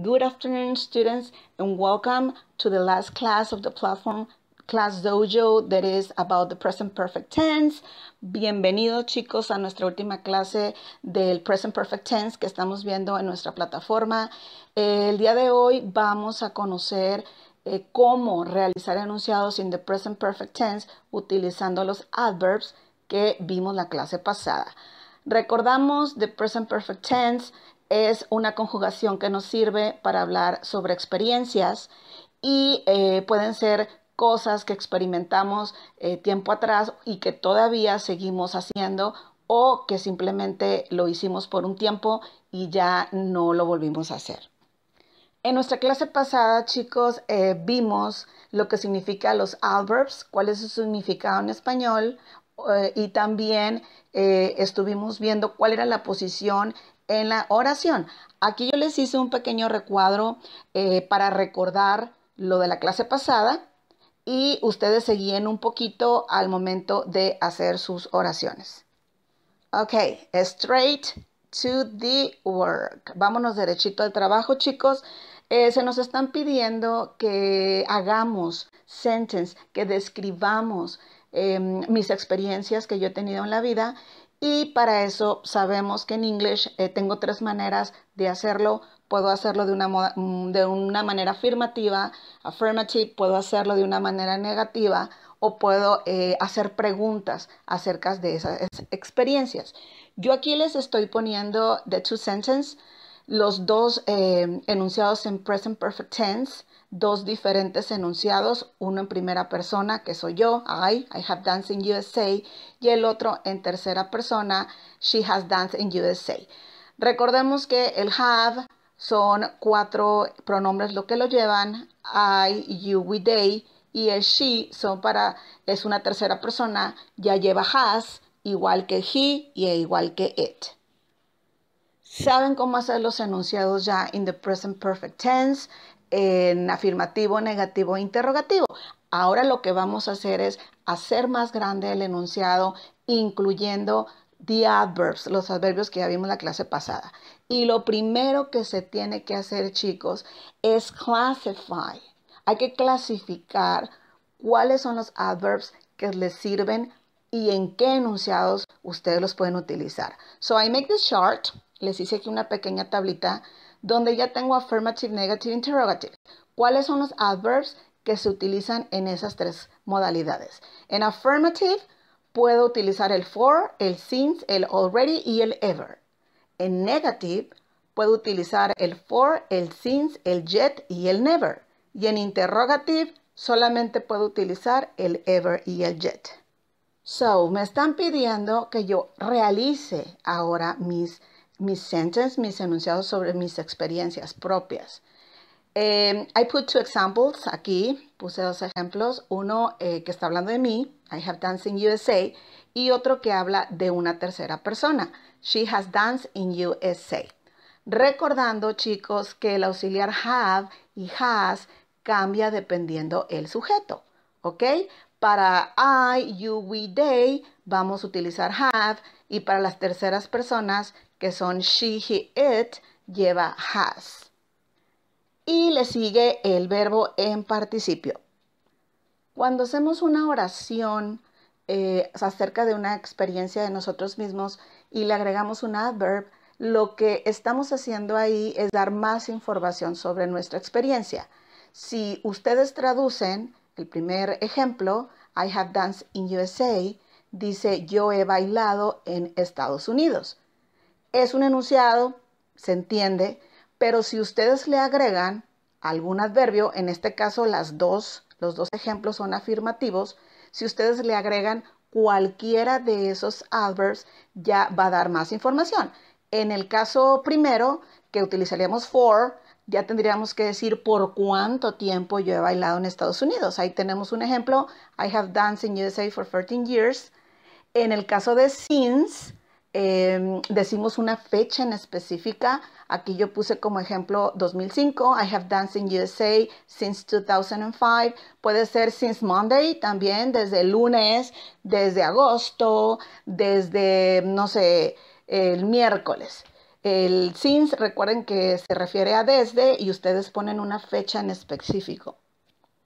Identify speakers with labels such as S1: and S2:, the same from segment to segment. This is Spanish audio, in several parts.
S1: Good afternoon, students, and welcome to the last class of the platform Class Dojo that is about the present perfect tense. Bienvenidos, chicos, a nuestra última clase del present perfect tense que estamos viendo en nuestra plataforma. El día de hoy vamos a conocer eh, cómo realizar enunciados en the present perfect tense utilizando los adverbs que vimos la clase pasada. Recordamos the present perfect tense es una conjugación que nos sirve para hablar sobre experiencias y eh, pueden ser cosas que experimentamos eh, tiempo atrás y que todavía seguimos haciendo o que simplemente lo hicimos por un tiempo y ya no lo volvimos a hacer. En nuestra clase pasada, chicos, eh, vimos lo que significa los adverbs, cuál es su significado en español, y también estuvimos viendo cuál era la posición en la oración. Aquí yo les hice un pequeño recuadro eh, para recordar lo de la clase pasada y ustedes seguían un poquito al momento de hacer sus oraciones. Ok, straight to the work. Vámonos derechito al trabajo, chicos. Eh, se nos están pidiendo que hagamos sentence, que describamos em, mis experiencias que yo he tenido en la vida y para eso sabemos que en English eh, tengo tres maneras de hacerlo. Puedo hacerlo de una, mm, de una manera afirmativa, affirmative, puedo hacerlo de una manera negativa o puedo eh, hacer preguntas acerca de esas experiencias. Yo aquí les estoy poniendo the two sentences, los dos eh, enunciados en present perfect tense dos diferentes enunciados, uno en primera persona, que soy yo, I, I have danced in USA, y el otro en tercera persona, she has danced in USA. Recordemos que el have son cuatro pronombres lo que lo llevan, I, you, we, they, y el she son para, es una tercera persona, ya lleva has, igual que he y igual que it. Saben cómo hacer los enunciados ya in the present perfect tense en afirmativo, negativo e interrogativo. Ahora lo que vamos a hacer es hacer más grande el enunciado, incluyendo the adverbs, los adverbios que ya vimos en la clase pasada. Y lo primero que se tiene que hacer, chicos, es classify. Hay que clasificar cuáles son los adverbs que les sirven y en qué enunciados ustedes los pueden utilizar. So I make this chart. Les hice aquí una pequeña tablita donde ya tengo affirmative, negative, interrogative. ¿Cuáles son los adverbs que se utilizan en esas tres modalidades? En affirmative puedo utilizar el for, el since, el already y el ever. En negative puedo utilizar el for, el since, el yet y el never. Y en interrogative solamente puedo utilizar el ever y el yet. So, me están pidiendo que yo realice ahora mis mis sentences, mis enunciados sobre mis experiencias propias. Em, I put two examples aquí, puse dos ejemplos, uno eh, que está hablando de mí, I have danced in USA, y otro que habla de una tercera persona, she has danced in USA. Recordando, chicos, que el auxiliar have y has cambia dependiendo el sujeto, ¿ok? Para I, you, we, they vamos a utilizar have y para las terceras personas que son she, he, it, lleva has. Y le sigue el verbo en participio. Cuando hacemos una oración eh, acerca de una experiencia de nosotros mismos y le agregamos un adverb, lo que estamos haciendo ahí es dar más información sobre nuestra experiencia. Si ustedes traducen el primer ejemplo, I have danced in USA, dice yo he bailado en Estados Unidos. Es un enunciado, se entiende, pero si ustedes le agregan algún adverbio, en este caso las dos, los dos ejemplos son afirmativos, si ustedes le agregan cualquiera de esos adverbs, ya va a dar más información. En el caso primero, que utilizaríamos for, ya tendríamos que decir por cuánto tiempo yo he bailado en Estados Unidos. Ahí tenemos un ejemplo, I have danced in USA for 13 years. En el caso de since, Em, decimos una fecha en específica. Aquí yo puse como ejemplo 2005, I have danced in USA since 2005. Puede ser since Monday también, desde lunes, desde agosto, desde, no sé, el miércoles. El since, recuerden que se refiere a desde y ustedes ponen una fecha en específico.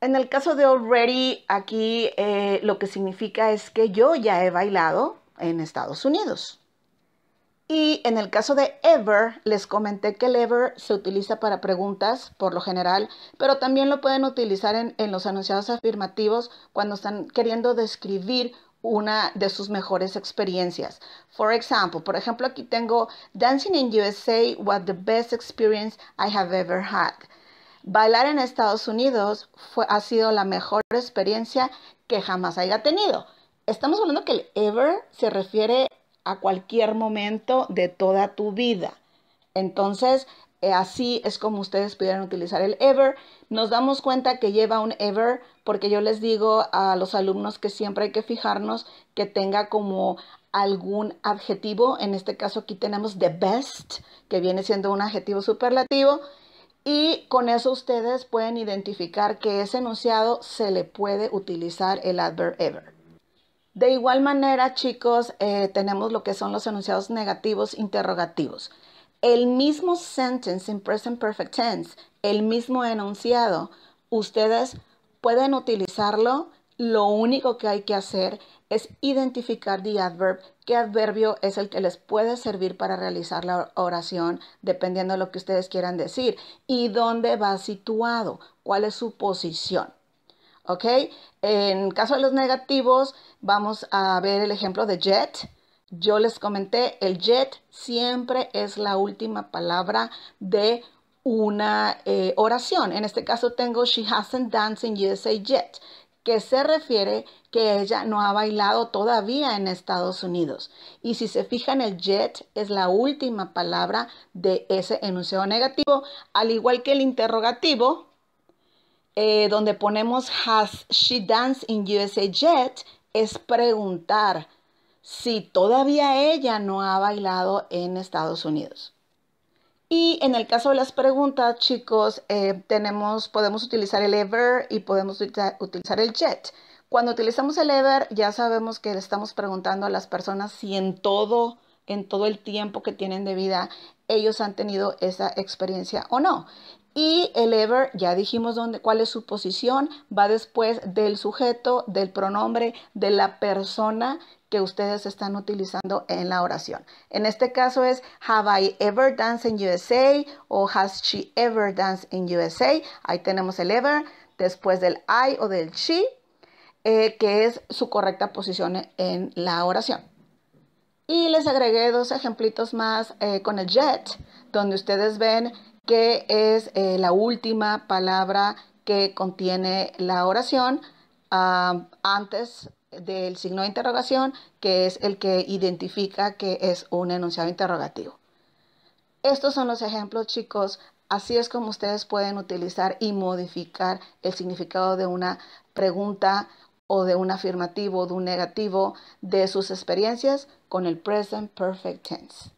S1: En el caso de already, aquí eh, lo que significa es que yo ya he bailado en Estados Unidos. Y en el caso de ever, les comenté que el ever se utiliza para preguntas por lo general, pero también lo pueden utilizar en, los anunciados afirmativos cuando están queriendo describir una de sus mejores experiencias. For example, por ejemplo, aquí tengo Dancing in USA was the best experience I have ever had. Bailar en Estados Unidos fue, ha sido la mejor experiencia que jamás haya tenido. Estamos hablando que el ever se refiere a cualquier momento de toda tu vida. Entonces, eh, así es como ustedes pudieran utilizar el ever. Nos damos cuenta que lleva un ever porque yo les digo a los alumnos que siempre hay que fijarnos que tenga como algún adjetivo. En este caso aquí tenemos the best, que viene siendo un adjetivo superlativo. Y con eso ustedes pueden identificar que ese enunciado se le puede utilizar el adverb ever. De igual manera, chicos, eh, tenemos lo que son los enunciados negativos interrogativos. El mismo sentence in present perfect tense, el mismo enunciado, ustedes pueden utilizarlo. Lo único que hay que hacer es identificar el adverb, qué adverbio es el que les puede servir para realizar la oración, dependiendo de lo que ustedes quieran decir, y dónde va situado, cuál es su posición. ¿ok? En caso de los negativos, vamos a ver el ejemplo de jet. Yo les comenté, el jet siempre es la última palabra de una eh, oración. En este caso tengo She hasn't danced in USA yet, que se refiere que ella no ha bailado todavía en Estados Unidos. Y si se fijan, el jet es la última palabra de ese enunciado negativo, al igual que el interrogativo, eh, donde ponemos Has she danced in USA yet? es preguntar si todavía ella no ha bailado en Estados Unidos. Y en el caso de las preguntas, chicos, eh, tenemos, podemos utilizar el ever y podemos utilizar el jet. Cuando utilizamos el ever, ya sabemos que le estamos preguntando a las personas si en todo, en todo el tiempo que tienen de vida, ellos han tenido esa experiencia o no. Y el ever, ya dijimos dónde, cuál es su posición, va después del sujeto, del pronombre, de la persona que ustedes están utilizando en la oración. En este caso es Have I ever danced in USA o Has she ever danced in USA. Ahí tenemos el ever, después del I o del she, eh, que es su correcta posición en la oración. Y les agregué dos ejemplitos más eh, con el jet, donde ustedes ven que es eh, la última palabra que contiene la oración ah, antes del signo de interrogación, que es el que identifica que es un enunciado interrogativo. Estos son los ejemplos, chicos. Así es como ustedes pueden utilizar y modificar el significado de una pregunta o de un afirmativo o de un negativo de sus experiencias con el present perfect tense.